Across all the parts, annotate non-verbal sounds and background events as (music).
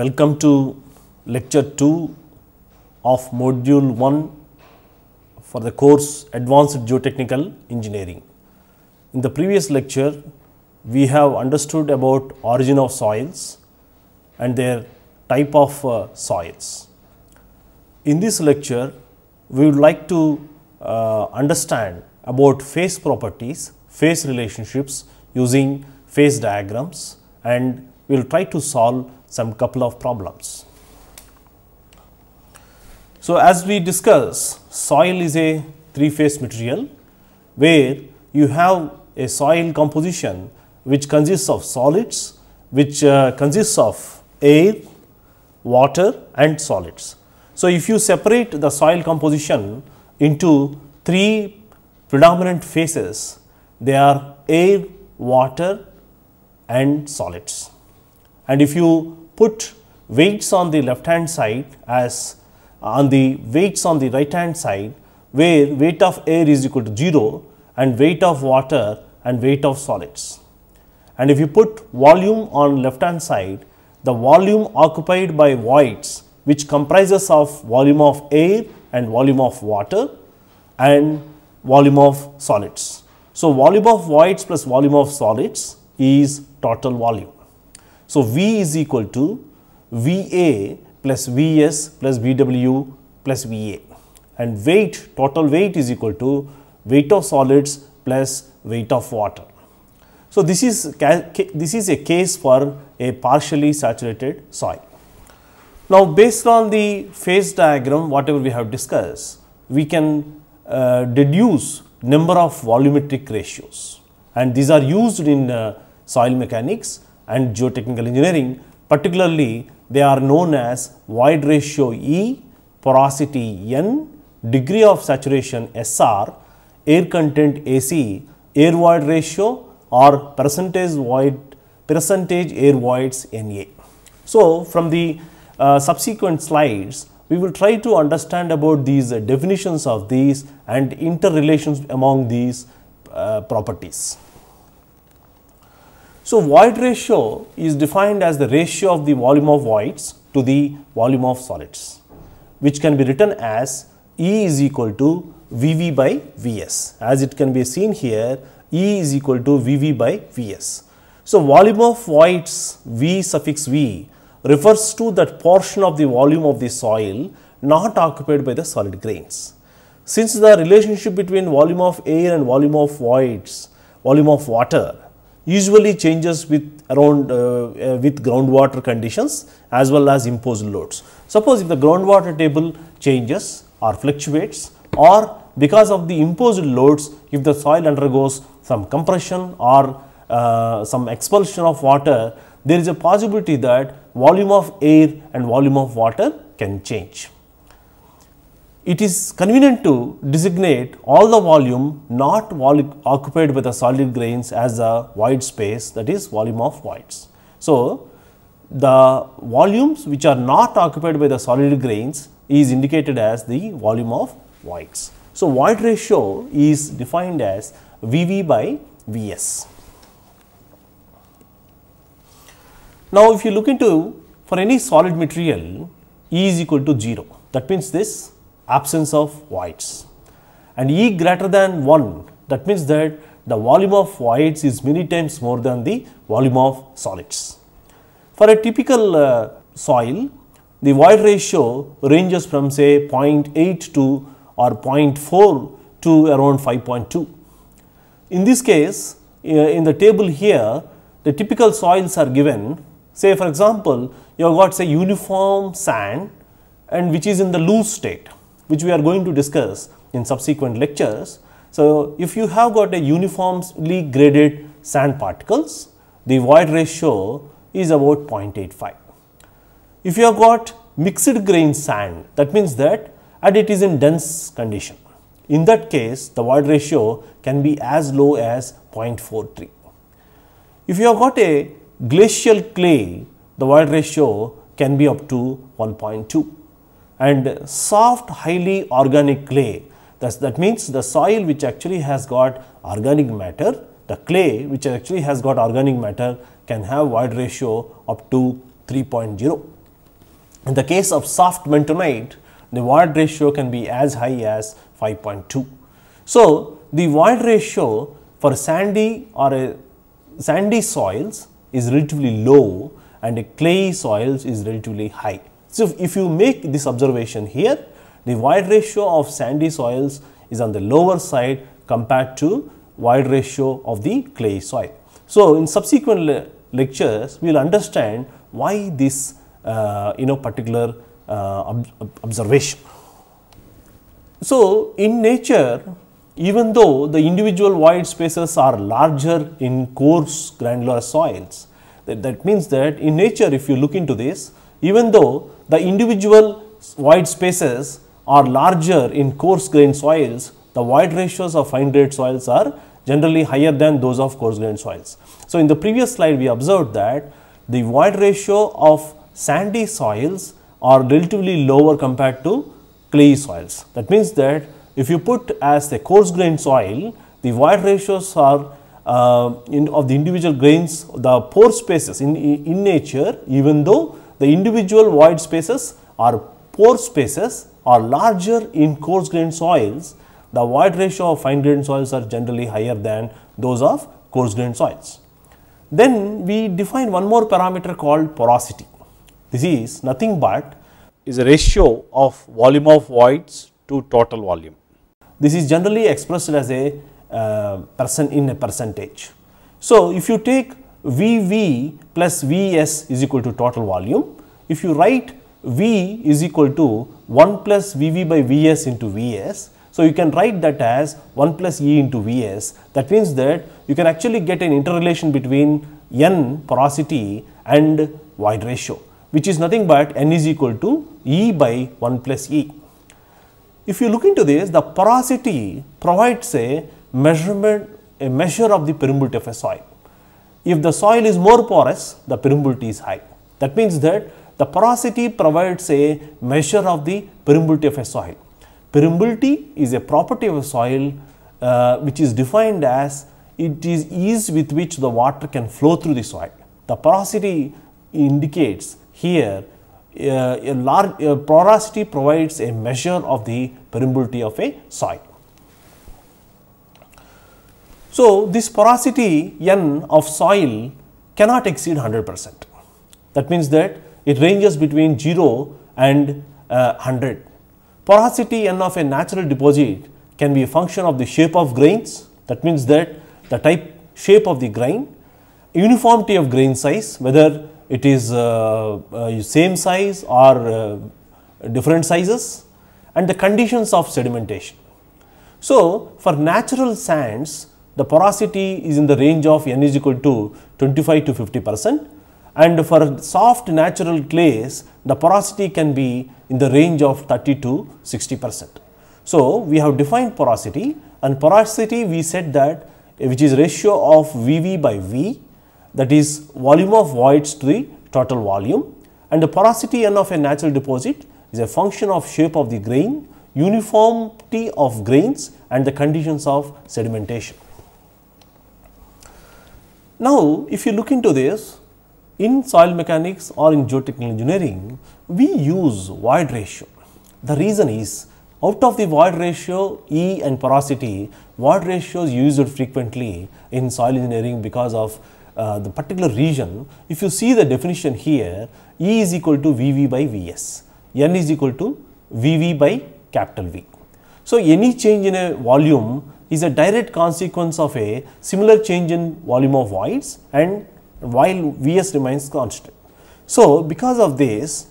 Welcome to lecture 2 of module 1 for the course Advanced Geotechnical Engineering. In the previous lecture, we have understood about origin of soils and their type of uh, soils. In this lecture, we would like to uh, understand about phase properties, phase relationships using phase diagrams and we will try to solve some couple of problems. So as we discuss, soil is a three-phase material where you have a soil composition which consists of solids, which uh, consists of air, water and solids. So, if you separate the soil composition into three predominant phases, they are air, water and solids. And if you put weights on the left hand side as on the weights on the right hand side where weight of air is equal to 0 and weight of water and weight of solids. And if you put volume on left hand side, the volume occupied by voids which comprises of volume of air and volume of water and volume of solids. So, volume of voids plus volume of solids is total volume. So, V is equal to VA plus VS plus VW plus VA and weight total weight is equal to weight of solids plus weight of water. So, this is this is a case for a partially saturated soil. Now, based on the phase diagram whatever we have discussed, we can uh, deduce number of volumetric ratios and these are used in uh, soil mechanics and geotechnical engineering. Particularly, they are known as void ratio E, porosity N, degree of saturation SR, air content AC, air void ratio or percentage void percentage air voids Na. So, from the uh, subsequent slides, we will try to understand about these uh, definitions of these and interrelations among these uh, properties. So void ratio is defined as the ratio of the volume of voids to the volume of solids, which can be written as E is equal to VV by Vs. As it can be seen here, E is equal to VV by Vs. So volume of voids V suffix V refers to that portion of the volume of the soil not occupied by the solid grains. Since the relationship between volume of air and volume of voids, volume of water usually changes with around uh, uh, with groundwater conditions as well as imposed loads. Suppose if the groundwater table changes or fluctuates or because of the imposed loads if the soil undergoes some compression or uh, some expulsion of water there is a possibility that volume of air and volume of water can change it is convenient to designate all the volume not occupied by the solid grains as a void space that is volume of voids. So, the volumes which are not occupied by the solid grains is indicated as the volume of voids. So, void ratio is defined as VV by Vs. Now, if you look into for any solid material E is equal to 0 that means this absence of voids. And E greater than 1 that means that the volume of voids is many times more than the volume of solids. For a typical uh, soil, the void ratio ranges from say 0.8 to or 0.4 to around 5.2. In this case, uh, in the table here, the typical soils are given. Say for example, you have got say uniform sand and which is in the loose state which we are going to discuss in subsequent lectures. So, if you have got a uniformly graded sand particles, the void ratio is about 0.85. If you have got mixed grain sand, that means that and it is in dense condition. In that case, the void ratio can be as low as 0.43. If you have got a glacial clay, the void ratio can be up to 1.2 and soft highly organic clay. That's, that means the soil which actually has got organic matter, the clay which actually has got organic matter can have void ratio up to 3.0. In the case of soft bentonite, the void ratio can be as high as 5.2. So, the void ratio for sandy or uh, sandy soils is relatively low and a clay soils is relatively high. So, if you make this observation here, the void ratio of sandy soils is on the lower side compared to void ratio of the clay soil. So, in subsequent le lectures, we will understand why this uh, you know particular uh, ob observation. So, in nature even though the individual void spaces are larger in coarse granular soils that, that means that in nature if you look into this even though the individual void spaces are larger in coarse grain soils, the void ratios of fine grained soils are generally higher than those of coarse grained soils. So, in the previous slide we observed that the void ratio of sandy soils are relatively lower compared to clay soils. That means that if you put as a coarse grained soil, the void ratios are uh, in, of the individual grains, the pore spaces in, in nature, even though the individual void spaces or pore spaces are larger in coarse grained soils, the void ratio of fine grained soils are generally higher than those of coarse grained soils. Then we define one more parameter called porosity. This is nothing but is a ratio of volume of voids to total volume. This is generally expressed as a uh, percent in a percentage. So, if you take VV plus Vs is equal to total volume. If you write V is equal to 1 plus Vv by Vs into Vs, so you can write that as 1 plus E into Vs. That means that you can actually get an interrelation between N porosity and void ratio, which is nothing but N is equal to E by 1 plus E. If you look into this, the porosity provides a measurement, a measure of the permeability of a soil if the soil is more porous, the permeability is high. That means that the porosity provides a measure of the permeability of a soil. Permeability is a property of a soil uh, which is defined as it is ease with which the water can flow through the soil. The porosity indicates here uh, a large uh, porosity provides a measure of the permeability of a soil. So, this porosity n of soil cannot exceed 100 percent. That means that it ranges between 0 and uh, 100. Porosity n of a natural deposit can be a function of the shape of grains. That means that the type shape of the grain, uniformity of grain size, whether it is uh, uh, same size or uh, different sizes and the conditions of sedimentation. So, for natural sands the porosity is in the range of n is equal to 25 to 50 percent and for soft natural clays the porosity can be in the range of 30 to 60 percent. So, we have defined porosity and porosity we said that eh, which is ratio of Vv by V that is volume of voids to the total volume and the porosity n of a natural deposit is a function of shape of the grain, uniformity of grains and the conditions of sedimentation. Now, if you look into this, in soil mechanics or in geotechnical engineering, we use void ratio. The reason is out of the void ratio E and porosity, void ratio is used frequently in soil engineering because of uh, the particular region. If you see the definition here, E is equal to VV by VS, N is equal to VV by capital V. So, any change in a volume is a direct consequence of a similar change in volume of voids and while Vs remains constant. So, because of this,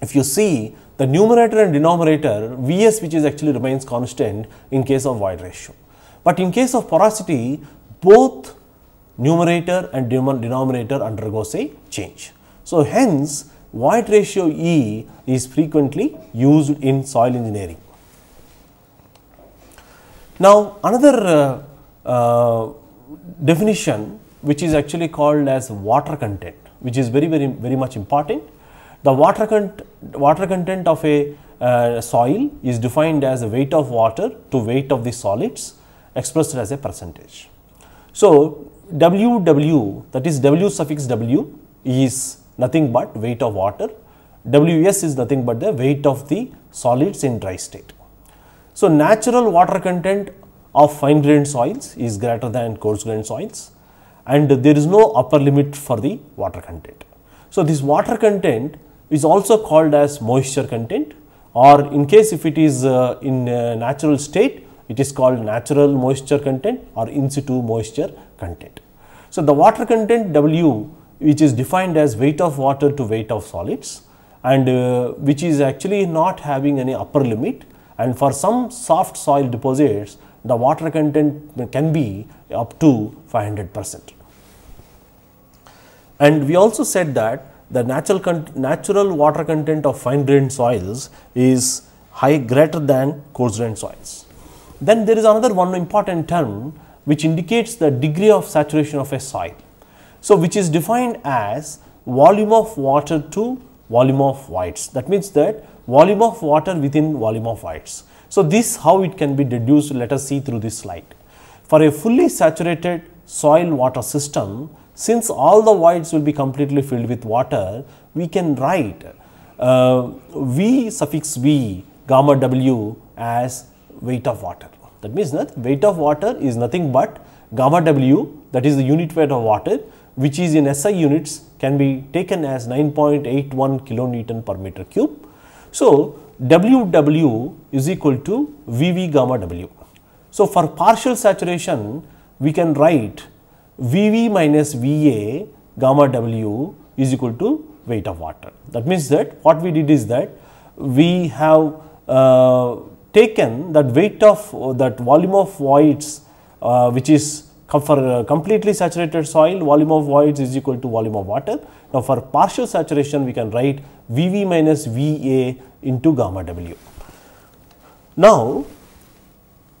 if you see the numerator and denominator Vs which is actually remains constant in case of void ratio. But in case of porosity, both numerator and denominator undergoes a change. So, hence void ratio E is frequently used in soil engineering. Now, another uh, uh, definition which is actually called as water content, which is very, very, very much important. The water, con water content of a uh, soil is defined as the weight of water to weight of the solids expressed as a percentage. So, WW that is W suffix W is nothing but weight of water, WS is nothing but the weight of the solids in dry state. So, natural water content of fine grained soils is greater than coarse grained soils and there is no upper limit for the water content. So, this water content is also called as moisture content or in case if it is uh, in natural state it is called natural moisture content or in situ moisture content. So, the water content W which is defined as weight of water to weight of solids and uh, which is actually not having any upper limit and for some soft soil deposits, the water content can be up to 500 percent. And we also said that the natural, natural water content of fine grained soils is high greater than coarse grained soils. Then there is another one important term which indicates the degree of saturation of a soil. So, which is defined as volume of water to volume of voids. That means that volume of water within volume of whites. So this how it can be deduced let us see through this slide. For a fully saturated soil water system since all the voids will be completely filled with water we can write uh, V suffix V gamma W as weight of water. That means that weight of water is nothing but gamma W that is the unit weight of water which is in SI units can be taken as 9.81 kilonewton per meter cube so, WW is equal to VV gamma W. So, for partial saturation, we can write VV minus VA gamma W is equal to weight of water. That means that what we did is that we have uh, taken that weight of uh, that volume of voids uh, which is for uh, completely saturated soil, volume of voids is equal to volume of water. Now, for partial saturation, we can write Vv minus Va into gamma W. Now,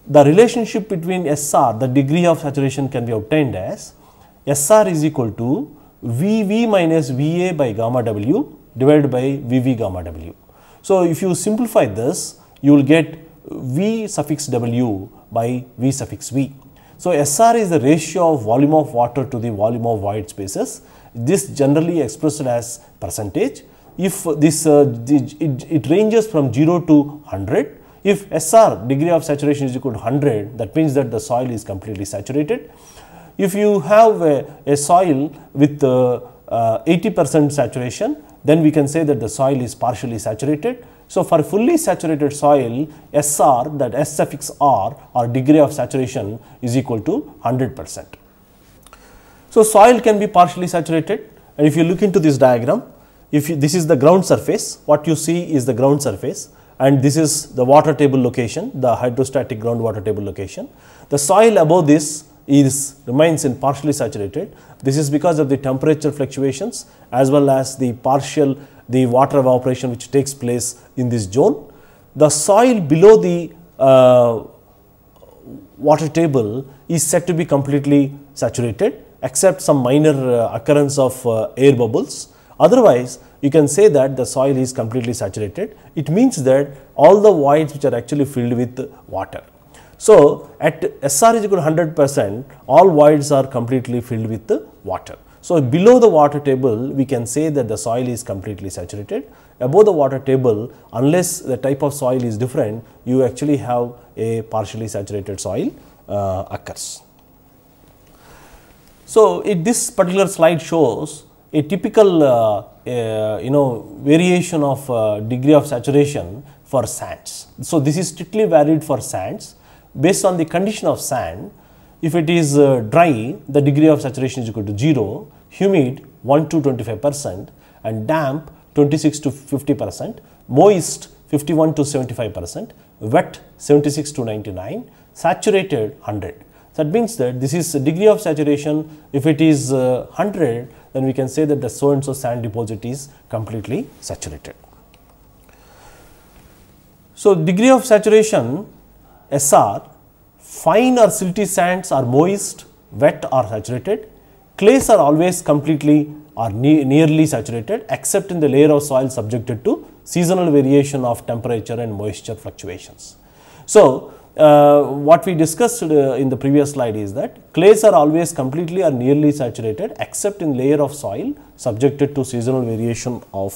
the relationship between SR, the degree of saturation can be obtained as SR is equal to Vv minus Va by gamma W divided by Vv gamma W. So, if you simplify this, you will get V suffix W by V suffix V. So SR is the ratio of volume of water to the volume of void spaces. This generally expressed as percentage. If this, uh, it, it ranges from 0 to 100, if SR degree of saturation is equal to 100, that means that the soil is completely saturated. If you have a, a soil with 80% uh, uh, saturation, then we can say that the soil is partially saturated. So for fully saturated soil, SR, that S suffix R or degree of saturation is equal to 100%. So soil can be partially saturated and if you look into this diagram, if you, this is the ground surface, what you see is the ground surface and this is the water table location, the hydrostatic groundwater table location. The soil above this is remains in partially saturated. This is because of the temperature fluctuations as well as the partial the water evaporation which takes place in this zone. The soil below the uh, water table is said to be completely saturated except some minor uh, occurrence of uh, air bubbles. Otherwise, you can say that the soil is completely saturated. It means that all the voids which are actually filled with water. So, at SR is equal to 100 percent, all voids are completely filled with water. So, below the water table we can say that the soil is completely saturated, above the water table unless the type of soil is different you actually have a partially saturated soil uh, occurs. So, it this particular slide shows a typical uh, uh, you know variation of uh, degree of saturation for sands. So, this is strictly varied for sands based on the condition of sand if it is uh, dry the degree of saturation is equal to 0 humid 1 to 25 percent and damp 26 to 50 percent, moist 51 to 75 percent, wet 76 to 99, saturated 100. That means that this is degree of saturation if it is uh, 100 then we can say that the so and so sand deposit is completely saturated. So, degree of saturation SR fine or silty sands are moist, wet or saturated, Clays are always completely or ne nearly saturated except in the layer of soil subjected to seasonal variation of temperature and moisture fluctuations. So, uh, what we discussed uh, in the previous slide is that clays are always completely or nearly saturated except in layer of soil subjected to seasonal variation of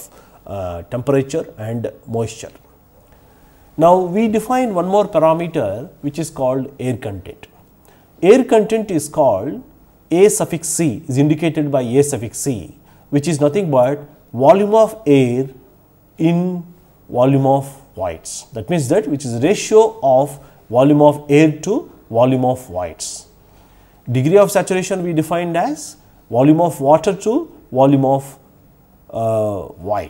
uh, temperature and moisture. Now, we define one more parameter which is called air content. Air content is called a suffix C is indicated by A suffix C, which is nothing but volume of air in volume of whites. That means that which is ratio of volume of air to volume of whites. Degree of saturation we defined as volume of water to volume of uh,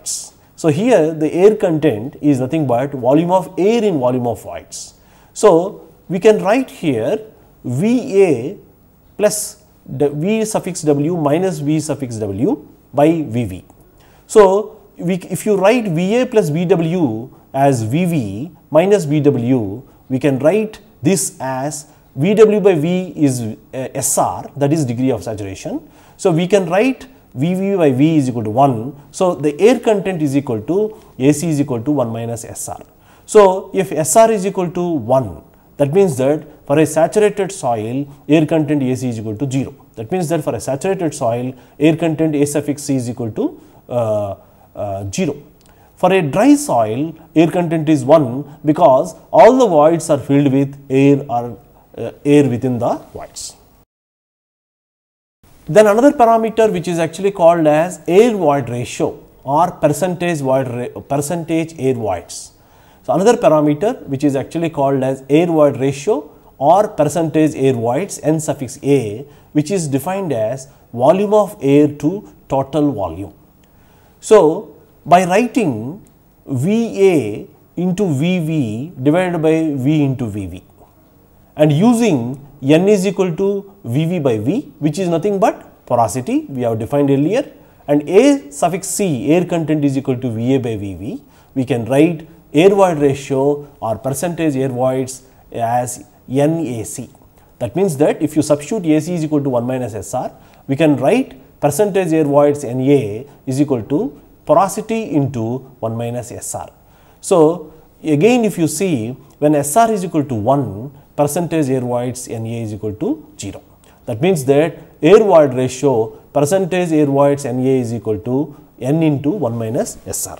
So, here the air content is nothing but volume of air in volume of whites. So, we can write here V A plus v suffix w minus v suffix w by vv. So, we, if you write va plus vw as vv minus vw, we can write this as vw by v is uh, sr that is degree of saturation. So, we can write vv by v is equal to 1. So, the air content is equal to ac is equal to 1 minus sr. So, if sr is equal to 1 that means that for a saturated soil, air content AC is equal to 0. That means that for a saturated soil, air content A suffix C is equal to uh, uh, 0. For a dry soil, air content is 1 because all the voids are filled with air or uh, air within the voids. Then another parameter which is actually called as air void ratio or percentage void percentage air voids. So another parameter which is actually called as air void ratio or percentage air voids n suffix A which is defined as volume of air to total volume. So, by writing VA into VV divided by V into VV and using N is equal to VV by V which is nothing but porosity we have defined earlier and A suffix C air content is equal to VA by VV we can write air void ratio or percentage air voids as NAC. That means that if you substitute AC is equal to 1 minus SR, we can write percentage air voids NA is equal to porosity into 1 minus SR. So, again if you see when SR is equal to 1, percentage air voids NA is equal to 0. That means that air void ratio percentage air voids NA is equal to N into 1 minus SR.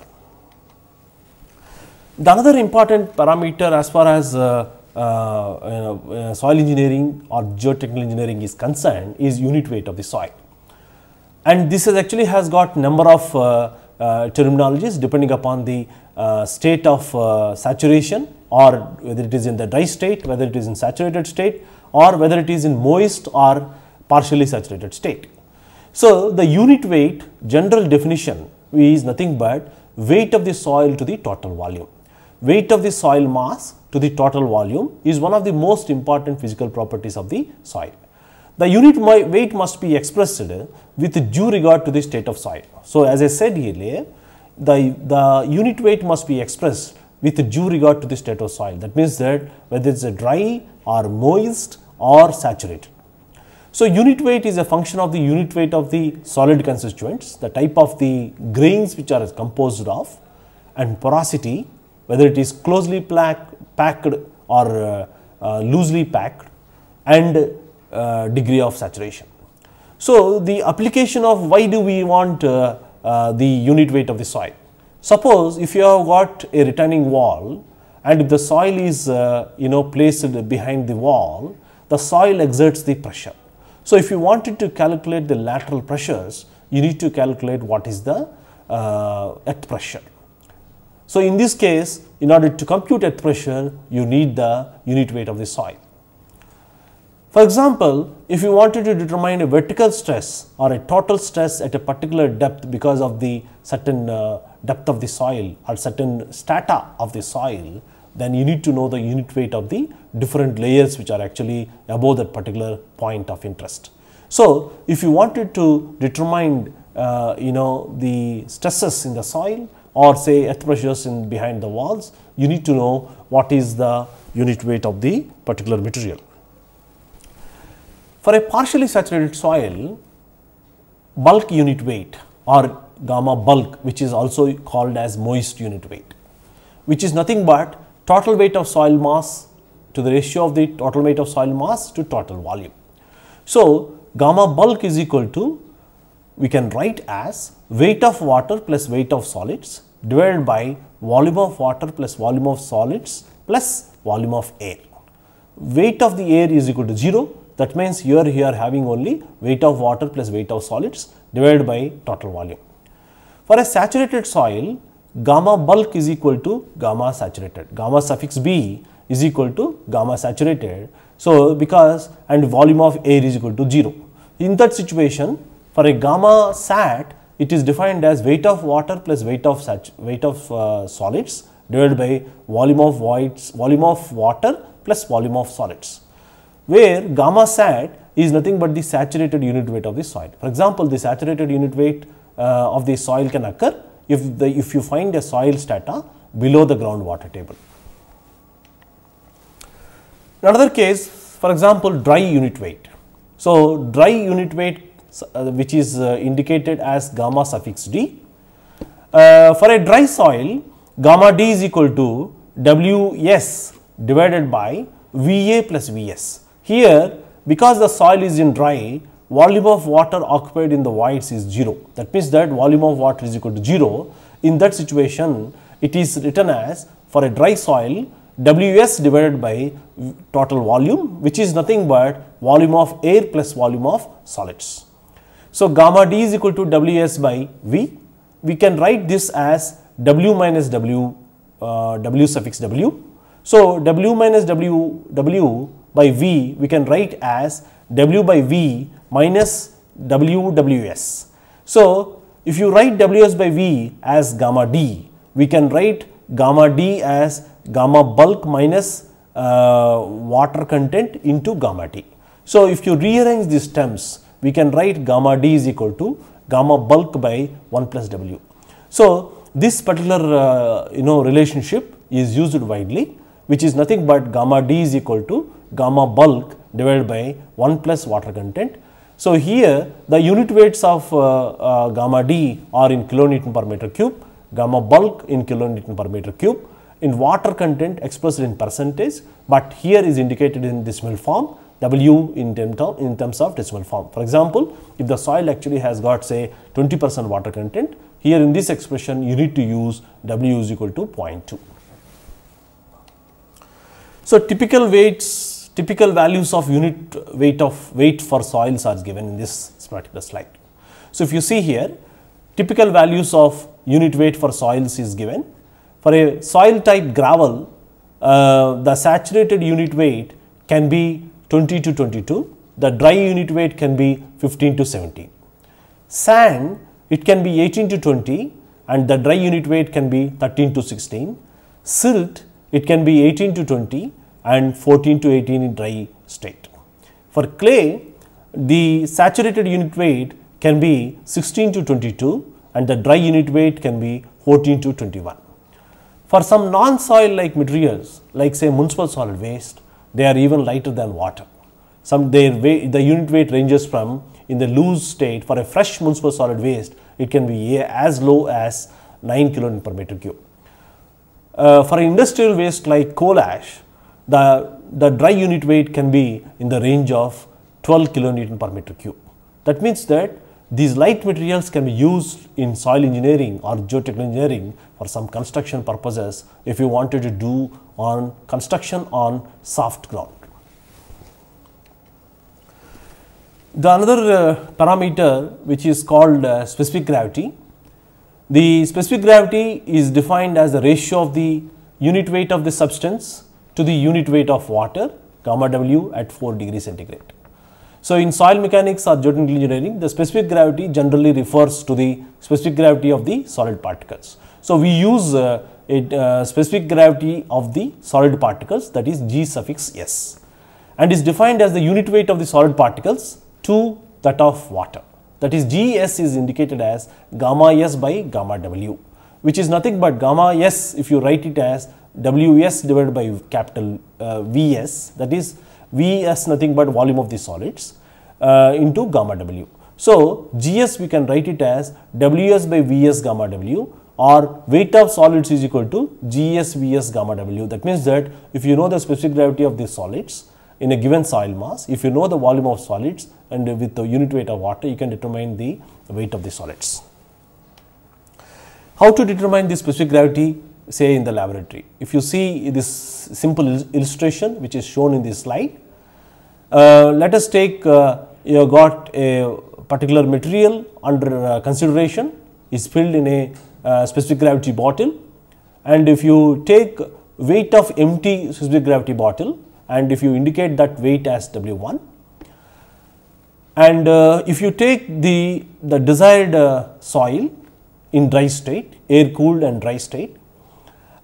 The another important parameter as far as uh, uh, uh, soil engineering or geotechnical engineering is concerned is unit weight of the soil. And this actually has got number of uh, uh terminologies depending upon the uh, state of saturation or whether it is in the dry state, whether it is in saturated state or whether it is in moist or partially saturated state. So, the unit weight general definition is nothing but weight of the soil to the total volume. Weight of the soil mass to the total volume is one of the most important physical properties of the soil. The unit weight must be expressed with due regard to the state of soil. So, as I said earlier, the, the unit weight must be expressed with due regard to the state of soil. That means that whether it is dry or moist or saturated. So, unit weight is a function of the unit weight of the solid constituents, the type of the grains which are composed of and porosity, whether it is closely packed packed or uh, uh, loosely packed and uh, degree of saturation. So, the application of why do we want the unit weight of the soil. Suppose if you have got a retaining wall and if the soil is you know placed behind the wall, the soil exerts the pressure. So, if you wanted to calculate the lateral pressures, you need to calculate what is the uh, earth pressure. So, in this case in order to compute at pressure, you need the unit weight of the soil. For example, if you wanted to determine a vertical stress or a total stress at a particular depth because of the certain uh, depth of the soil or certain strata of the soil, then you need to know the unit weight of the different layers which are actually above that particular point of interest. So, if you wanted to determine uh, you know the stresses in the soil, or say earth pressures in behind the walls, you need to know what is the unit weight of the particular material. For a partially saturated soil, bulk unit weight or gamma bulk which is also called as moist unit weight, which is nothing but total weight of soil mass to the ratio of the total weight of soil mass to total volume. So, gamma bulk is equal to we can write as weight of water plus weight of solids divided by volume of water plus volume of solids plus volume of air. Weight of the air is equal to 0 that means here you are having only weight of water plus weight of solids divided by total volume. For a saturated soil gamma bulk is equal to gamma saturated gamma suffix b is equal to gamma saturated. So, because and volume of air is equal to 0. In that situation for a gamma sat, it is defined as weight of water plus weight of such weight of uh, solids divided by volume of voids, volume of water plus volume of solids, where gamma sat is nothing but the saturated unit weight of the soil. For example, the saturated unit weight uh, of the soil can occur if the if you find a soil strata below the groundwater table. Another case, for example, dry unit weight. So, dry unit weight uh, which is uh, indicated as gamma suffix d. Uh, for a dry soil gamma d is equal to Ws divided by Va plus Vs. Here because the soil is in dry volume of water occupied in the voids is 0. That means that volume of water is equal to 0. In that situation, it is written as for a dry soil Ws divided by total volume which is nothing but volume of air plus volume of solids. So gamma d is equal to Ws by V. We can write this as W minus W, uh, W suffix W. So W minus W, W by V, we can write as W by V minus WWS. So if you write Ws by V as gamma d, we can write gamma d as gamma bulk minus uh, water content into gamma t. So if you rearrange these terms, we can write gamma d is equal to gamma bulk by 1 plus w. So, this particular uh, you know relationship is used widely which is nothing but gamma d is equal to gamma bulk divided by 1 plus water content. So, here the unit weights of uh, uh, gamma d are in kilonewton per meter cube, gamma bulk in kilonewton per meter cube, in water content expressed in percentage, but here is indicated in decimal form W in, term, in terms of decimal form. For example, if the soil actually has got say 20 percent water content, here in this expression you need to use W is equal to 0.2. So, typical weights, typical values of unit weight of weight for soils are given in this particular slide. So, if you see here, typical values of unit weight for soils is given. For a soil type gravel, uh, the saturated unit weight can be 20 to 22. The dry unit weight can be 15 to 17. Sand, it can be 18 to 20 and the dry unit weight can be 13 to 16. Silt, it can be 18 to 20 and 14 to 18 in dry state. For clay, the saturated unit weight can be 16 to 22 and the dry unit weight can be 14 to 21. For some non-soil like materials like say municipal solid waste, they are even lighter than water. Some their weight, the unit weight ranges from in the loose state for a fresh municipal solid waste, it can be as low as 9 kilonewton per meter cube. Uh, for industrial waste like coal ash, the, the dry unit weight can be in the range of 12 kilonewton per meter cube. That means that these light materials can be used in soil engineering or geotechnical engineering for some construction purposes if you wanted to do on construction on soft ground. The another uh, parameter which is called uh, specific gravity. The specific gravity is defined as the ratio of the unit weight of the substance to the unit weight of water gamma w at 4 degree centigrade. So in soil mechanics or geotechnical engineering, the specific gravity generally refers to the specific gravity of the solid particles. So we use uh, uh, specific gravity of the solid particles that is g suffix s and is defined as the unit weight of the solid particles to that of water. That is gs is indicated as gamma s by gamma w which is nothing but gamma s if you write it as ws divided by capital uh, vs that is V as nothing but volume of the solids uh, into gamma W. So, Gs we can write it as Ws by Vs gamma W or weight of solids is equal to Gs Vs gamma W. That means that if you know the specific gravity of the solids in a given soil mass, if you know the volume of solids and with the unit weight of water, you can determine the weight of the solids. How to determine the specific gravity say in the laboratory? If you see this simple illustration which is shown in this slide, uh, let us take uh, you got a particular material under uh, consideration is filled in a specific gravity bottle and if you take weight of empty specific gravity bottle and if you indicate that weight as W1 and uh, if you take the, the desired uh, soil in dry state, air cooled and dry state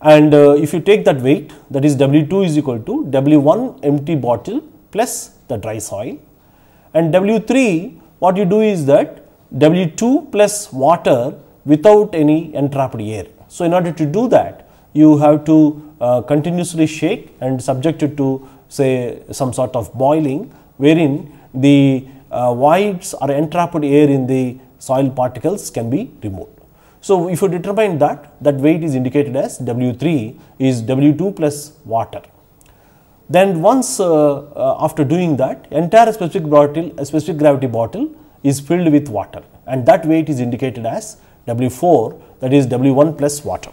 and uh, if you take that weight that is W2 is equal to W1 empty bottle plus the dry soil. And W3, what you do is that W2 plus water without any entrapped air. So, in order to do that, you have to uh, continuously shake and subject it to say some sort of boiling wherein the uh, voids or entrapped air in the soil particles can be removed. So, if you determine that, that weight is indicated as W3 is W2 plus water. Then once uh, uh, after doing that, entire specific bottle, specific gravity bottle is filled with water and that weight is indicated as W4 that is W1 plus water.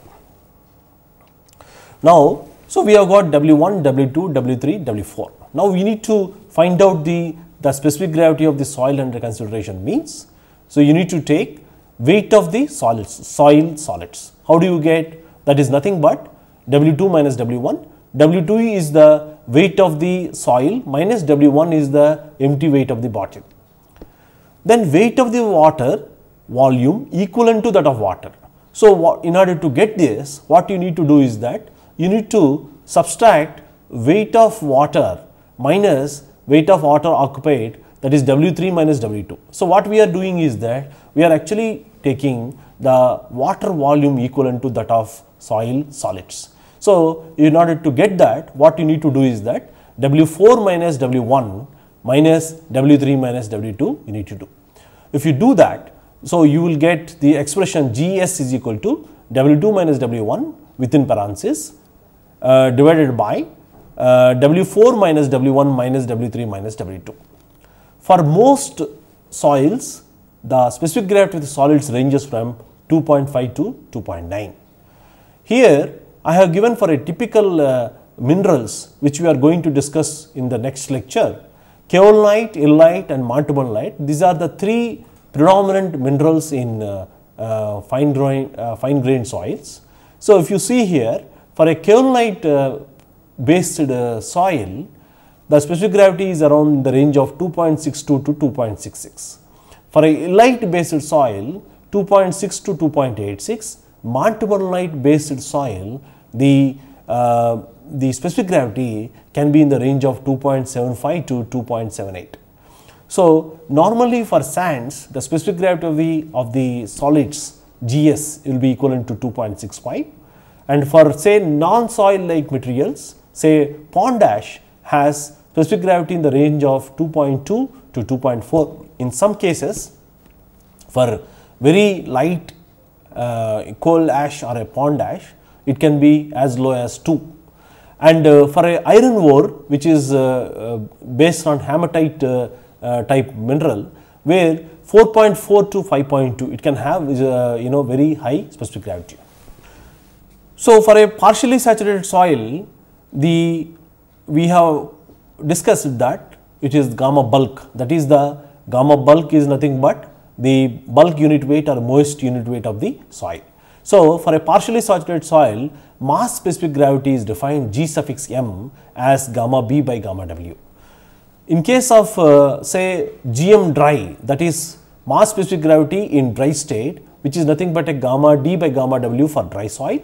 Now, so we have got W1, W2, W3, W4. Now, we need to find out the, the specific gravity of the soil under consideration means. So, you need to take weight of the solids, soil solids. How do you get? That is nothing but W2 minus W1 W2 is the weight of the soil minus W1 is the empty weight of the bottle. Then weight of the water volume equivalent to that of water. So, in order to get this what you need to do is that you need to subtract weight of water minus weight of water occupied that is W3 minus W2. So, what we are doing is that we are actually taking the water volume equivalent to that of soil solids. So, in order to get that what you need to do is that W4 minus W1 minus W3 minus W2 you need to do. If you do that, so you will get the expression GS is equal to W2 minus W1 within parentheses uh, divided by uh, W4 minus W1 minus W3 minus W2. For most soils, the specific gravity of the solids ranges from 2.5 to 2.9. Here I have given for a typical uh, minerals which we are going to discuss in the next lecture. Kaolinite, illite and martamonite, these are the three predominant minerals in uh, uh, fine, uh, fine grained soils. So, if you see here for a kaolinite uh, based uh, soil, the specific gravity is around the range of 2.62 to 2.66. For a light based soil, 2.6 to 2.86, martimonite based soil, the uh, the specific gravity can be in the range of 2.75 to 2.78. So, normally for sands the specific gravity of the of the solids GS will be equivalent to 2.65 and for say non soil like materials say pond ash has specific gravity in the range of 2.2 to 2.4. In some cases for very light uh, coal ash or a pond ash it can be as low as 2. And uh, for a iron ore which is uh, uh based on hematite uh, uh, type mineral where 4.4 to 5.2 it can have you know very high specific gravity. So, for a partially saturated soil the we have discussed that it is gamma bulk that is the gamma bulk is nothing but the bulk unit weight or moist unit weight of the soil. So, for a partially saturated soil, mass specific gravity is defined g suffix m as gamma b by gamma w. In case of uh, say gm dry that is mass specific gravity in dry state which is nothing but a gamma d by gamma w for dry soil,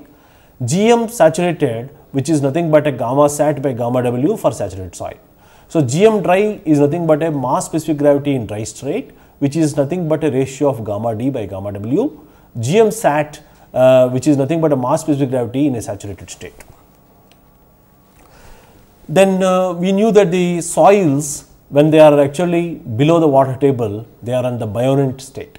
gm saturated which is nothing but a gamma sat by gamma w for saturated soil. So, gm dry is nothing but a mass specific gravity in dry state which is nothing but a ratio of gamma d by gamma w, gm sat uh, which is nothing but a mass specific gravity in a saturated state. Then uh, we knew that the soils when they are actually below the water table they are in the buoyant state.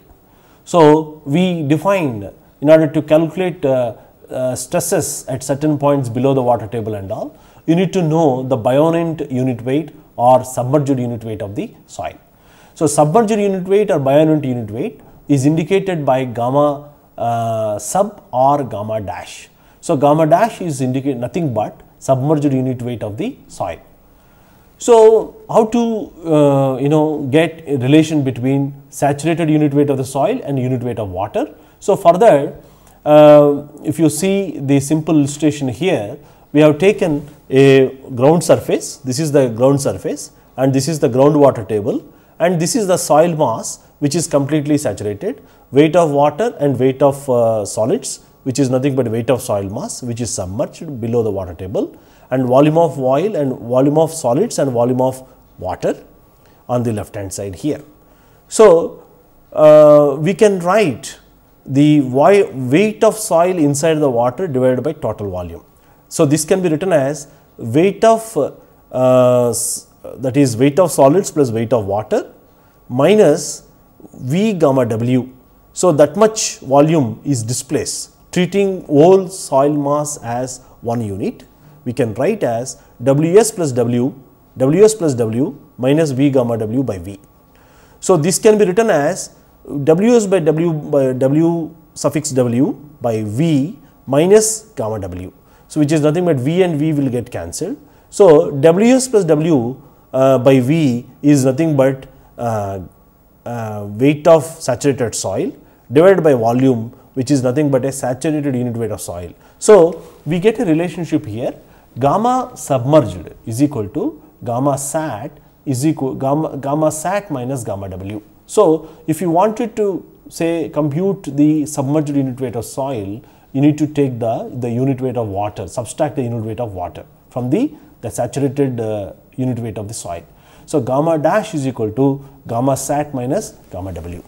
So, we defined in order to calculate uh, uh, stresses at certain points below the water table and all you need to know the buoyant unit weight or submerged unit weight of the soil. So, submerged unit weight or buoyant unit weight is indicated by gamma uh, sub or gamma dash. So, gamma dash is indicate nothing but submerged unit weight of the soil. So, how to uh, you know get a relation between saturated unit weight of the soil and unit weight of water. So, further uh, if you see the simple illustration here, we have taken a ground surface, this is the ground surface and this is the groundwater table and this is the soil mass which is completely saturated, weight of water and weight of uh, solids which is nothing but weight of soil mass which is submerged below the water table and volume of oil and volume of solids and volume of water on the left hand side here. So, uh, we can write the weight of soil inside the water divided by total volume. So, this can be written as weight of uh, that is weight of solids plus weight of water minus V gamma W. So, that much volume is displaced treating whole soil mass as one unit. We can write as Ws plus W, Ws plus W minus V gamma W by V. So, this can be written as Ws by W by W suffix W by V minus gamma W. So, which is nothing but V and V will get cancelled. So, Ws plus W uh, by V is nothing but uh, uh, weight of saturated soil divided by volume which is nothing but a saturated unit weight of soil. So, we get a relationship here gamma submerged is equal to gamma sat is equal gamma, gamma sat minus gamma w. So, if you wanted to say compute the submerged unit weight of soil, you need to take the, the unit weight of water, subtract the unit weight of water from the, the saturated uh, unit weight of the soil. So, gamma dash is equal to gamma sat minus gamma w.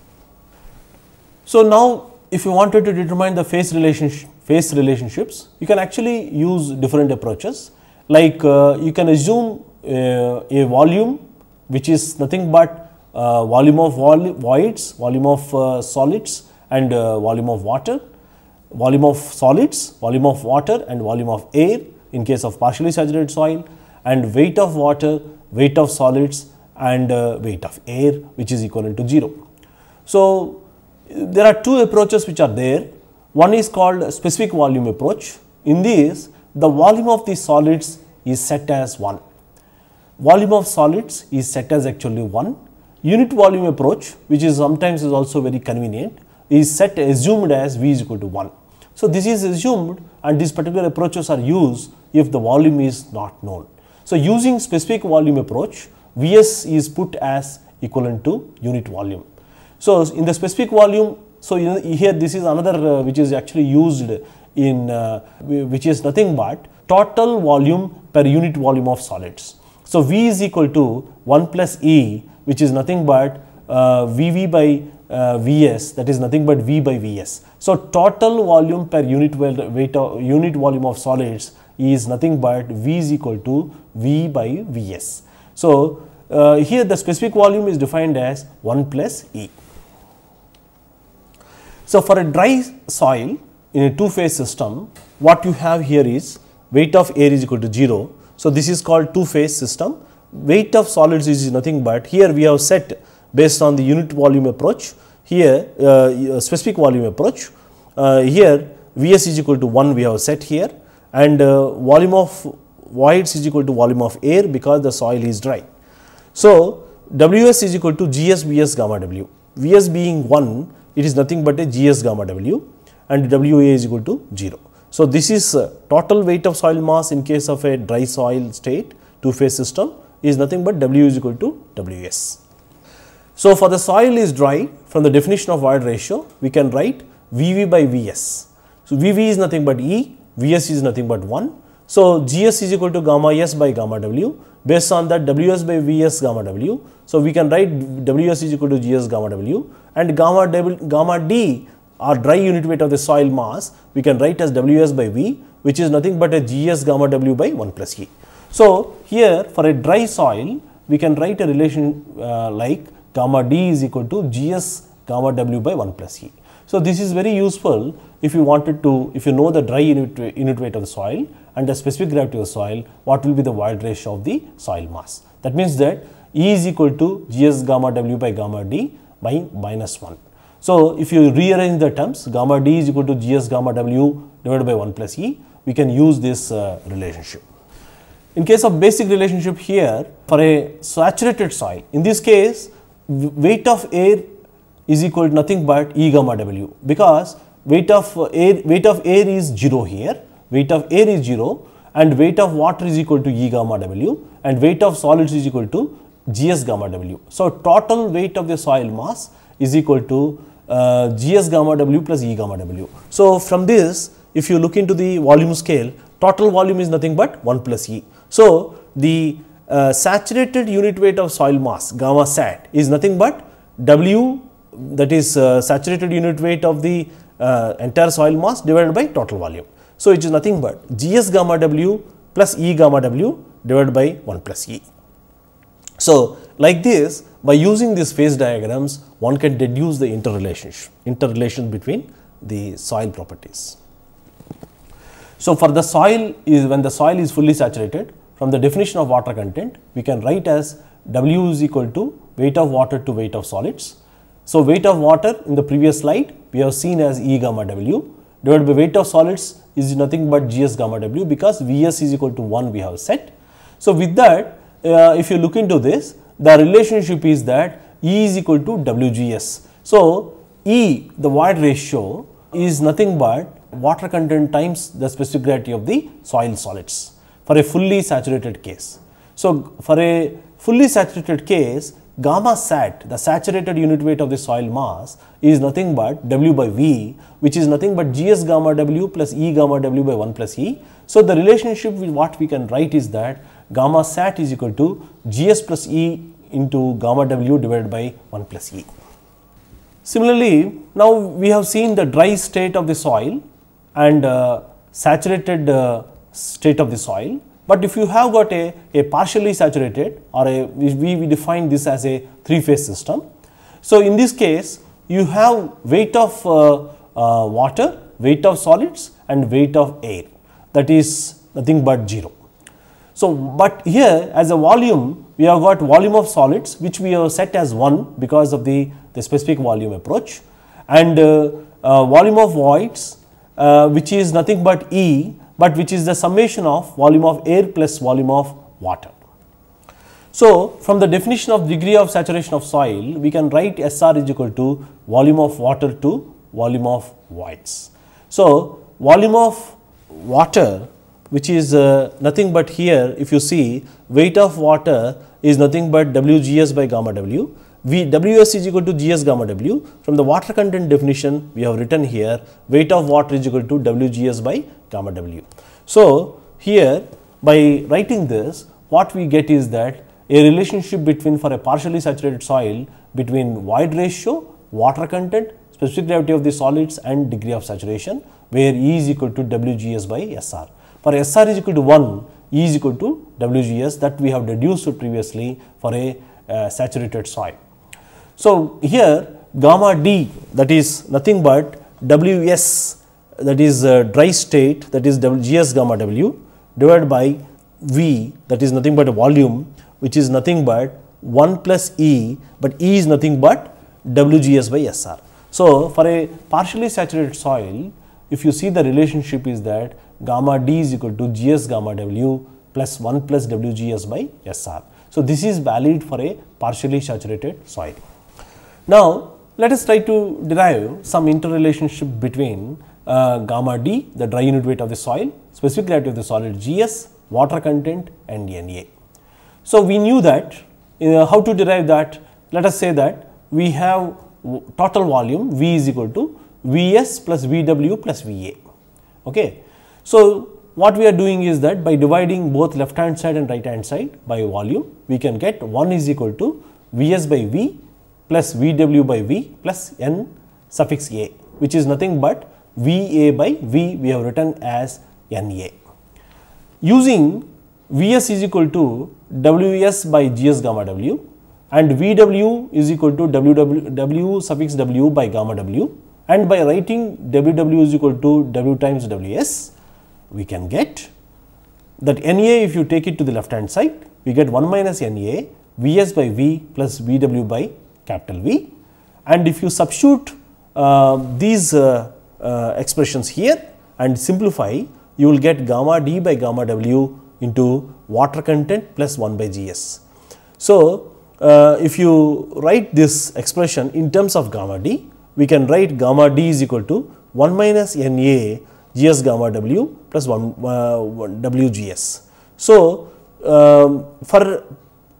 So, now if you wanted to determine the phase, relation, phase relationships, you can actually use different approaches like uh, you can assume uh, a volume which is nothing but uh, volume of vol voids, volume of uh, solids and uh, volume of water, volume of solids, volume of water and volume of air in case of partially saturated soil and weight of water weight of solids and uh, weight of air which is equivalent to 0. So, there are two approaches which are there. One is called specific volume approach. In this, the volume of the solids is set as 1. Volume of solids is set as actually 1. Unit volume approach which is sometimes is also very convenient is set assumed as V is equal to 1. So, this is assumed and these particular approaches are used if the volume is not known. So, using specific volume approach, Vs is put as equivalent to unit volume. So, in the specific volume, so here this is another uh, which is actually used in uh, which is nothing but total volume per unit volume of solids. So, V is equal to 1 plus E which is nothing but uh, Vv by uh, Vs that is nothing but V by Vs. So, total volume per unit weight of, unit volume of solids is nothing but V is equal to V by Vs. So, uh, here the specific volume is defined as 1 plus E. So, for a dry soil in a two phase system, what you have here is weight of air is equal to 0. So, this is called two phase system. Weight of solids is nothing but here we have set based on the unit volume approach, here uh, specific volume approach. Uh, here Vs is equal to 1 we have set here and uh, volume of voids is equal to volume of air because the soil is dry. So, Ws is equal to Gs Vs gamma W. Vs being 1, it is nothing but a Gs gamma W and Wa is equal to 0. So, this is uh, total weight of soil mass in case of a dry soil state two phase system is nothing but W is equal to Ws. So, for the soil is dry from the definition of void ratio we can write Vv by Vs. So, Vv is nothing but E Vs is nothing but 1. So, Gs is equal to gamma S by gamma W based on that Ws by Vs gamma W. So, we can write Ws is equal to Gs gamma W and gamma, w, gamma D or dry unit weight of the soil mass we can write as Ws by V which is nothing but a Gs gamma W by 1 plus E. So, here for a dry soil we can write a relation uh, like gamma D is equal to Gs gamma W by 1 plus E. So, this is very useful if you wanted to, if you know the dry unit, unit weight of the soil and the specific gravity of the soil, what will be the void ratio of the soil mass. That means that E is equal to Gs gamma W by gamma D by minus 1. So, if you rearrange the terms gamma D is equal to Gs gamma W divided by 1 plus E, we can use this uh, relationship. In case of basic relationship here, for a saturated soil, in this case, weight of air is equal to nothing but E gamma W because weight of air weight of air is 0 here weight of air is 0 and weight of water is equal to E gamma W and weight of solids is equal to GS gamma W. So, total weight of the soil mass is equal to uh, GS gamma W plus E gamma W. So, from this if you look into the volume scale total volume is nothing but 1 plus E. So, the uh, saturated unit weight of soil mass gamma sat is nothing but W that is uh, saturated unit weight of the uh, entire soil mass divided by total volume. So, it is nothing but Gs gamma w plus E gamma w divided by 1 plus E. So, like this by using these phase diagrams one can deduce the interrelationship interrelation between the soil properties. So, for the soil is when the soil is fully saturated from the definition of water content we can write as W is equal to weight of water to weight of solids. So, weight of water in the previous slide we have seen as E gamma W divided by weight of solids is nothing but Gs gamma W because Vs is equal to 1 we have set. So, with that uh, if you look into this the relationship is that E is equal to WGS. So, E the void ratio is nothing but water content times the specific gravity of the soil solids for a fully saturated case. So, for a fully saturated case gamma sat, the saturated unit weight of the soil mass is nothing but W by V which is nothing but Gs gamma W plus E gamma W by 1 plus E. So, the relationship with what we can write is that gamma sat is equal to Gs plus E into gamma W divided by 1 plus E. Similarly, now we have seen the dry state of the soil and uh, saturated uh, state of the soil. But if you have got a, a partially saturated or a, we, we define this as a three phase system. So, in this case you have weight of uh, uh, water, weight of solids and weight of air that is nothing but 0. So, but here as a volume we have got volume of solids which we have set as 1 because of the, the specific volume approach and uh, uh volume of voids uh, which is nothing but E but which is the summation of volume of air plus volume of water. So, from the definition of degree of saturation of soil, we can write SR is equal to volume of water to volume of voids. So, volume of water which is uh, nothing but here if you see weight of water is nothing but WGS by gamma w. WS is equal to GS gamma W. From the water content definition we have written here weight of water is equal to WGS by gamma w. So, here by writing this what we get is that a relationship between for a partially saturated soil between void ratio, water content, specific gravity of the solids and degree of saturation where E is equal to WGS by SR. For SR is equal to 1, E is equal to WGS that we have deduced previously for a uh, saturated soil. So, here gamma D that is nothing but WS that is uh, dry state that is gs gamma w divided by V that is nothing but a volume which is nothing but 1 plus E but E is nothing but WGS by SR. So, for a partially saturated soil if you see the relationship is that gamma D is equal to GS gamma W plus 1 plus WGS by SR. So, this is valid for a partially saturated soil. Now, let us try to derive some interrelationship between uh, gamma D, the dry unit weight of the soil, specific gravity of the solid GS, water content and Na. So, we knew that how to derive that let us say that we have total volume V is equal to Vs plus Vw plus Va. Okay. So, what we are doing is that by dividing both left hand side and right hand side by volume we can get 1 is equal to Vs by V plus Vw by V plus n suffix A which is nothing but VA by V we have written as NA. Using Vs is equal to Ws by Gs gamma W and Vw is equal to WW w suffix W by gamma W and by writing WW is equal to W times Ws we can get that Na if you take it to the left hand side we get 1 minus Na Vs by V plus Vw by capital V and if you substitute uh, these uh, uh, expressions here and simplify you will get gamma d by gamma w into water content plus 1 by gs. So, uh, if you write this expression in terms of gamma d, we can write gamma d is equal to 1 minus n a gs gamma w plus 1 uh, w gs. So, um, for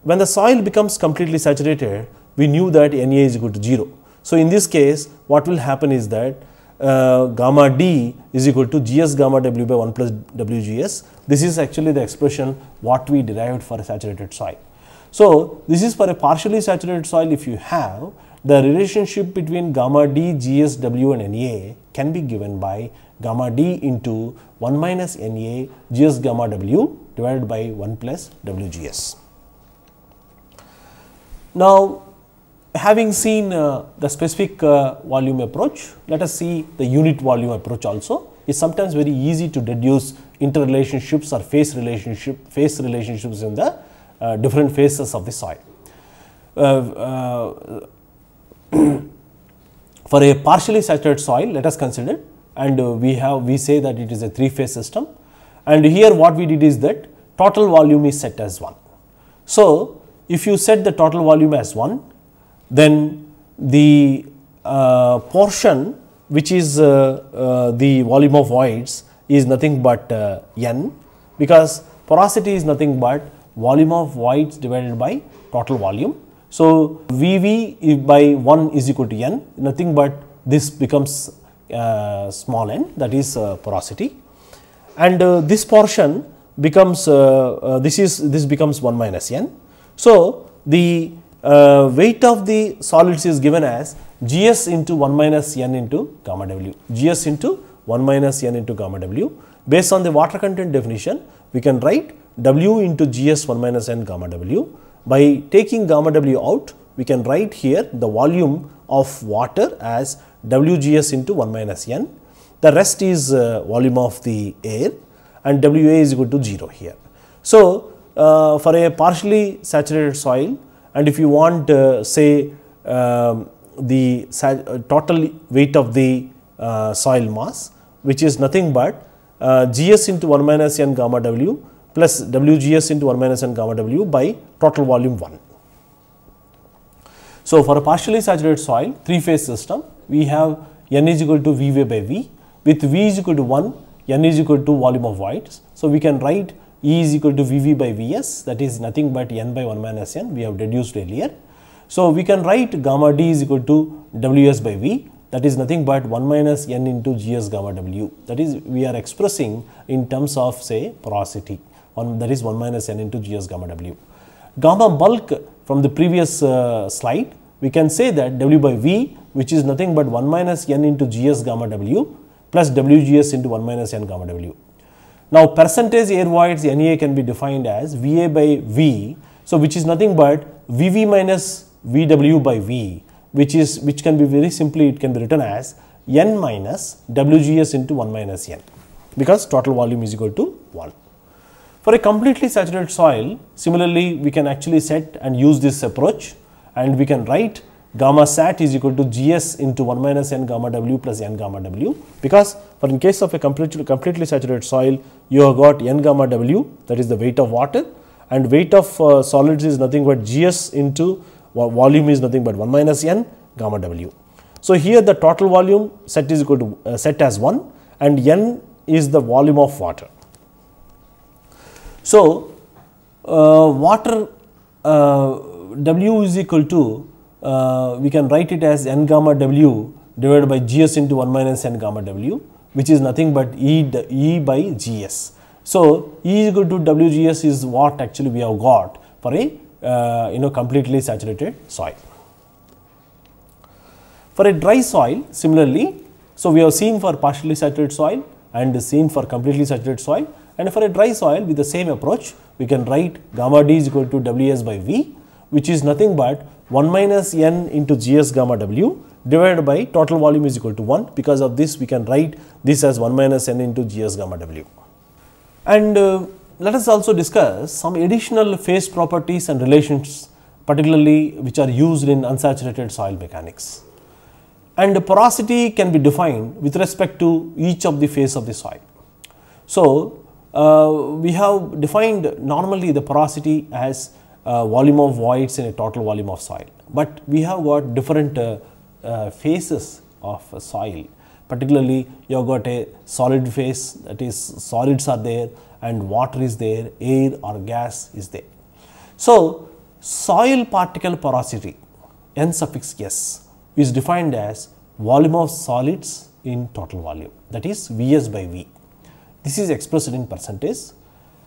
when the soil becomes completely saturated, we knew that n a is equal to 0. So, in this case what will happen is that uh, gamma d is equal to gs gamma w by 1 plus wgs. This is actually the expression what we derived for a saturated soil. So, this is for a partially saturated soil if you have the relationship between gamma d, gs, w and na can be given by gamma d into 1 minus na gs gamma w divided by 1 plus wgs. Now, Having seen uh, the specific uh, volume approach, let us see the unit volume approach also. It's sometimes very easy to deduce interrelationships or phase relationship, phase relationships in the uh, different phases of the soil. Uh, uh, (clears throat) for a partially saturated soil, let us consider and uh, we have we say that it is a three phase system and here what we did is that total volume is set as 1. So, if you set the total volume as 1, then the uh, portion which is uh, uh, the volume of voids is nothing but uh, n because porosity is nothing but volume of voids divided by total volume. So, VV by 1 is equal to n nothing but this becomes uh, small n that is uh, porosity and uh, this portion becomes this is this becomes 1 minus n. So, the uh, weight of the solids is given as gs into 1 minus n into gamma w, gs into 1 minus n into gamma w. Based on the water content definition, we can write w into gs 1 minus n gamma w. By taking gamma w out, we can write here the volume of water as wgs into 1 minus n. The rest is uh, volume of the air and wa is equal to 0 here. So, uh, for a partially saturated soil, and if you want uh, say um, the uh, total weight of the uh, soil mass which is nothing but uh, gs into 1 minus n gamma w plus wgs into 1 minus n gamma w by total volume 1. So, for a partially saturated soil three phase system we have n is equal to v by v with v is equal to 1 n is equal to volume of voids. So, we can write E is equal to Vv by Vs that is nothing but n by 1 minus n we have deduced earlier. So, we can write gamma d is equal to Ws by V that is nothing but 1 minus n into Gs gamma W that is we are expressing in terms of say porosity that is 1 minus n into Gs gamma W. Gamma bulk from the previous uh, slide we can say that W by V which is nothing but 1 minus n into Gs gamma W plus WGS into 1 minus n gamma W now percentage air voids NA can be defined as VA by V, so which is nothing but VV minus VW by V, which is which can be very simply it can be written as N minus WGS into 1 minus N because total volume is equal to 1. For a completely saturated soil, similarly we can actually set and use this approach and we can write gamma sat is equal to gs into 1 minus n gamma w plus n gamma w because for in case of a completely, completely saturated soil you have got n gamma w that is the weight of water and weight of uh, solids is nothing but gs into volume is nothing but 1 minus n gamma w. So, here the total volume set is equal to uh, set as 1 and n is the volume of water. So, uh, water uh, W is equal to uh, we can write it as n gamma w divided by gs into 1 minus n gamma w which is nothing but e, e by gs. So, E equal to WGS is what actually we have got for a uh, you know completely saturated soil. For a dry soil similarly, so we have seen for partially saturated soil and seen for completely saturated soil and for a dry soil with the same approach we can write gamma d is equal to Ws by V which is nothing but 1 minus n into gs gamma w divided by total volume is equal to 1 because of this we can write this as 1 minus n into gs gamma w. And uh, let us also discuss some additional phase properties and relations particularly which are used in unsaturated soil mechanics. And porosity can be defined with respect to each of the phase of the soil. So, uh, we have defined normally the porosity as uh, volume of voids in a total volume of soil. But we have got different uh, uh, phases of soil particularly you have got a solid phase that is solids are there and water is there, air or gas is there. So, soil particle porosity n suffix s is defined as volume of solids in total volume that is Vs by V. This is expressed in percentage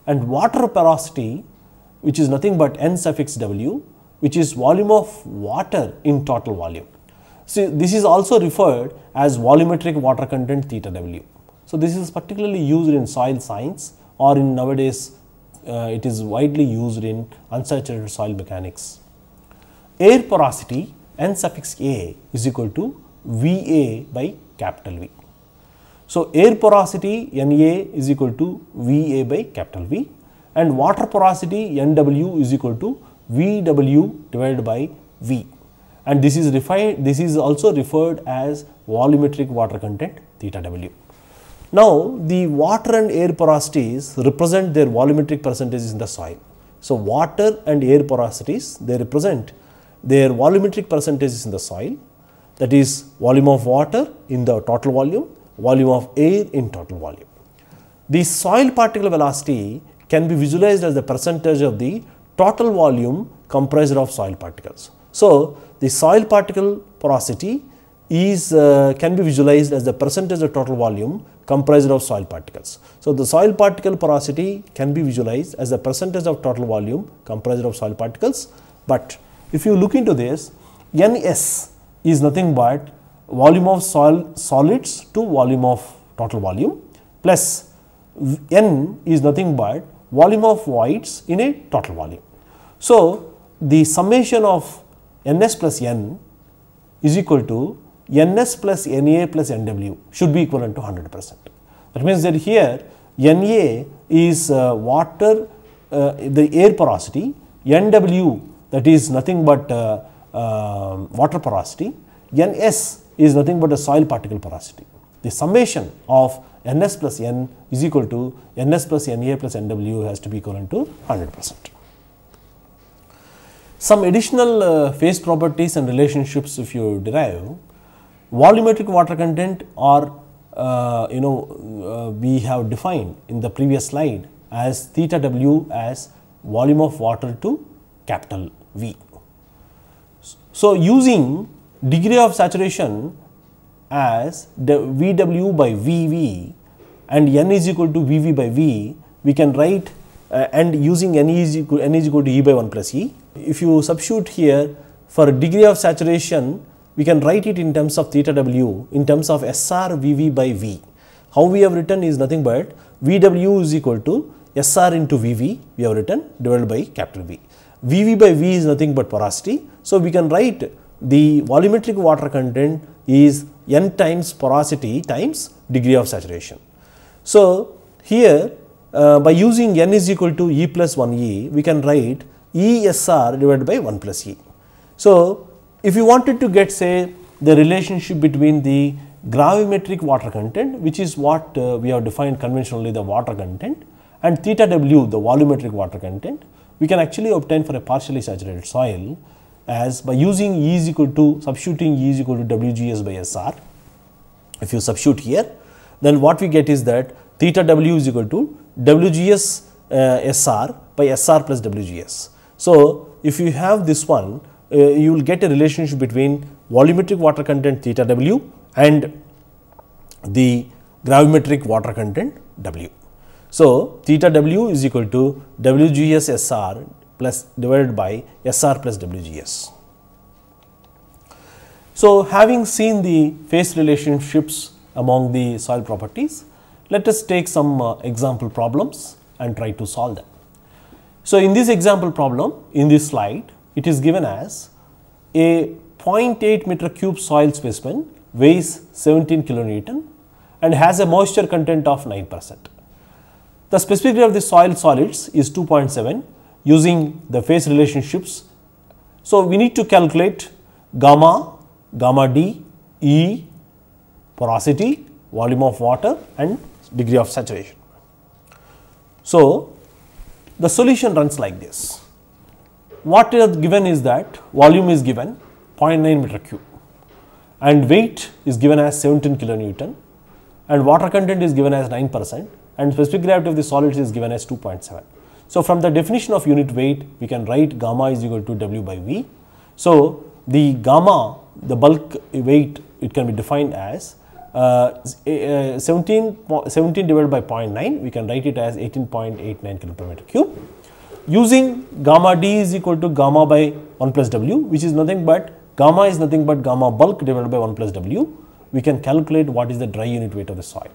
and water porosity which is nothing but n suffix W which is volume of water in total volume. See this is also referred as volumetric water content theta W. So this is particularly used in soil science or in nowadays uh, it is widely used in unsaturated soil mechanics. Air porosity n suffix A is equal to VA by capital V. So, air porosity Na is equal to VA by capital V and water porosity NW is equal to VW divided by V and this is refined this is also referred as volumetric water content theta W. Now the water and air porosities represent their volumetric percentages in the soil. So water and air porosities they represent their volumetric percentages in the soil that is volume of water in the total volume, volume of air in total volume. The soil particle velocity can be visualized as the percentage of the total volume comprised of soil particles. So, the soil particle porosity is uh, can be visualized as the percentage of total volume comprised of soil particles. So, the soil particle porosity can be visualized as the percentage of total volume comprised of soil particles. But if you look into this, NS is nothing but volume of soil solids to volume of total volume plus N is nothing but volume of voids in a total volume. So, the summation of ns plus n is equal to ns plus na plus nw should be equivalent to 100 percent. That means that here na is uh, water uh, the air porosity, nw that is nothing but uh, um, water porosity, ns is nothing but the soil particle porosity. The summation of ns plus n is equal to ns plus na plus nw has to be equivalent to 100 percent. Some additional uh, phase properties and relationships if you derive volumetric water content or uh, you know uh, we have defined in the previous slide as theta w as volume of water to capital V. So, using degree of saturation as the VW by VV and N is equal to VV by V, we can write uh, and using N is, equal, N is equal to E by 1 plus E. If you substitute here for degree of saturation, we can write it in terms of theta W in terms of SR VV by V. How we have written is nothing but VW is equal to SR into VV we have written divided by capital V. VV by V is nothing but porosity. So, we can write the volumetric water content is n times porosity times degree of saturation. So, here uh, by using n is equal to E plus 1E, we can write ESR divided by 1 plus E. So, if you wanted to get say the relationship between the gravimetric water content which is what uh, we have defined conventionally the water content and theta w the volumetric water content, we can actually obtain for a partially saturated soil as by using E is equal to substituting E is equal to WGS by SR. If you substitute here, then what we get is that theta W is equal to WGS uh, SR by SR plus WGS. So, if you have this one, uh, you will get a relationship between volumetric water content theta W and the gravimetric water content W. So, theta W is equal to WGS SR plus divided by SR plus WGS. So, having seen the phase relationships among the soil properties, let us take some uh, example problems and try to solve them. So, in this example problem, in this slide, it is given as a 0.8 meter cube soil specimen weighs 17 kilonewton and has a moisture content of 9 percent. The specific gravity of the soil solids is 2.7 using the phase relationships. So, we need to calculate gamma, gamma D, E, porosity, volume of water and degree of saturation. So, the solution runs like this. What is given is that volume is given 0.9 meter cube and weight is given as 17 kilonewton and water content is given as 9 percent and specific gravity of the solids is given as 2.7. So from the definition of unit weight, we can write gamma is equal to W by V. So the gamma, the bulk weight, it can be defined as uh, uh 17, 17 divided by 0.9, we can write it as 18.89 meter cube. Using gamma D is equal to gamma by 1 plus W, which is nothing but gamma is nothing but gamma bulk divided by 1 plus W, we can calculate what is the dry unit weight of the soil.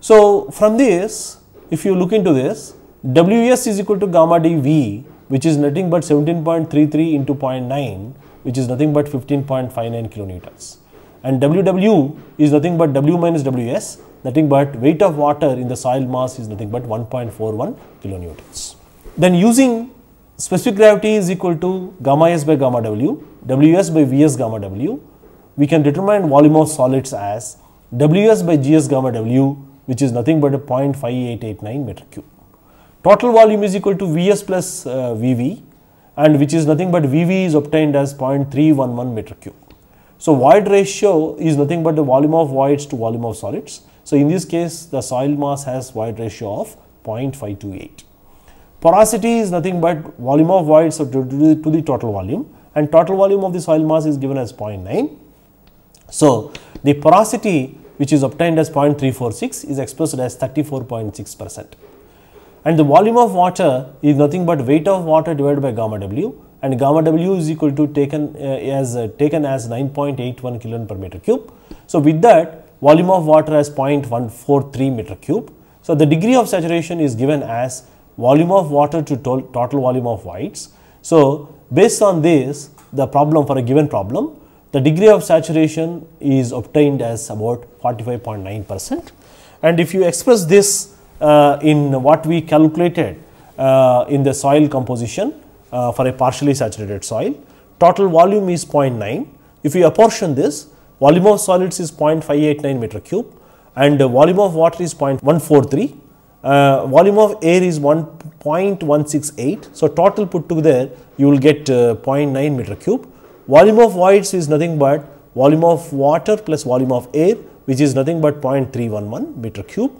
So from this, if you look into this, WS is equal to gamma dV, which is nothing but 17.33 into 0.9, which is nothing but 15.59 kilonewtons. And WW is nothing but W minus WS, nothing but weight of water in the soil mass is nothing but 1.41 kilonewtons. Then using specific gravity is equal to gamma S by gamma W, Ws by Vs gamma W, we can determine volume of solids as Ws by Gs gamma W, which is nothing but a 0.5889 meter cube. Total volume is equal to Vs plus uh, Vv and which is nothing but Vv is obtained as 0.311 meter cube. So void ratio is nothing but the volume of voids to volume of solids. So in this case, the soil mass has void ratio of 0.528. Porosity is nothing but volume of voids to, to, to the total volume and total volume of the soil mass is given as 0.9. So the porosity which is obtained as 0.346 is expressed as 34.6 percent and the volume of water is nothing but weight of water divided by gamma W and gamma W is equal to taken uh, as uh, taken as 9.81 kilo per meter cube. So, with that volume of water as 0.143 meter cube. So, the degree of saturation is given as volume of water to total volume of whites. So, based on this the problem for a given problem the degree of saturation is obtained as about 45.9 percent and if you express this uh, in what we calculated uh, in the soil composition uh, for a partially saturated soil. Total volume is 0.9. If we apportion this, volume of solids is 0.589 meter cube and volume of water is 0.143 uh, volume of air is 1.168. So, total put together you will get uh, 0.9 meter cube. Volume of voids is nothing but volume of water plus volume of air which is nothing but 0.311 meter cube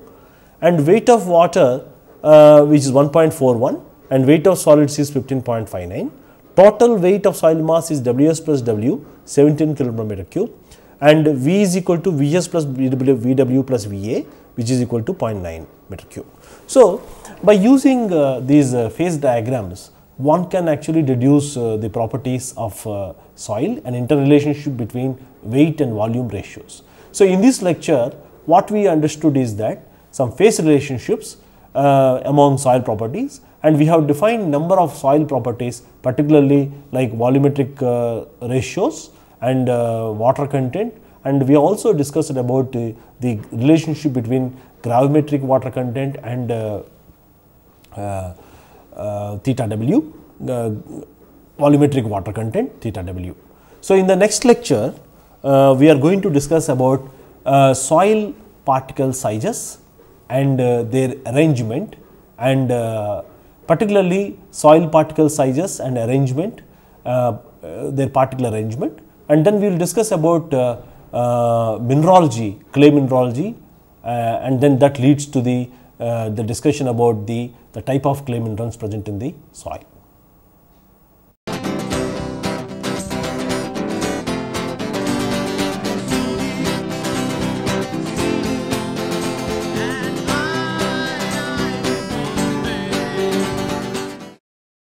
and weight of water uh, which is 1.41 and weight of solids is 15.59. Total weight of soil mass is Ws plus W 17 kg cube and V is equal to Vs plus VW, plus Va which is equal to 0.9 meter cube. So, by using uh, these uh, phase diagrams one can actually deduce uh, the properties of uh, soil and interrelationship between weight and volume ratios. So, in this lecture what we understood is that some phase relationships uh, among soil properties and we have defined number of soil properties particularly like volumetric uh, ratios and uh, water content and we also discussed about the relationship between gravimetric water content and uh, uh, uh, theta w volumetric water content theta w. So, in the next lecture we are going to discuss about soil particle sizes and uh, their arrangement and uh, particularly soil particle sizes and arrangement, uh, their particle arrangement. And then we will discuss about mineralogy, clay mineralogy and then that leads to the, the discussion about the, the type of clay minerals present in the soil.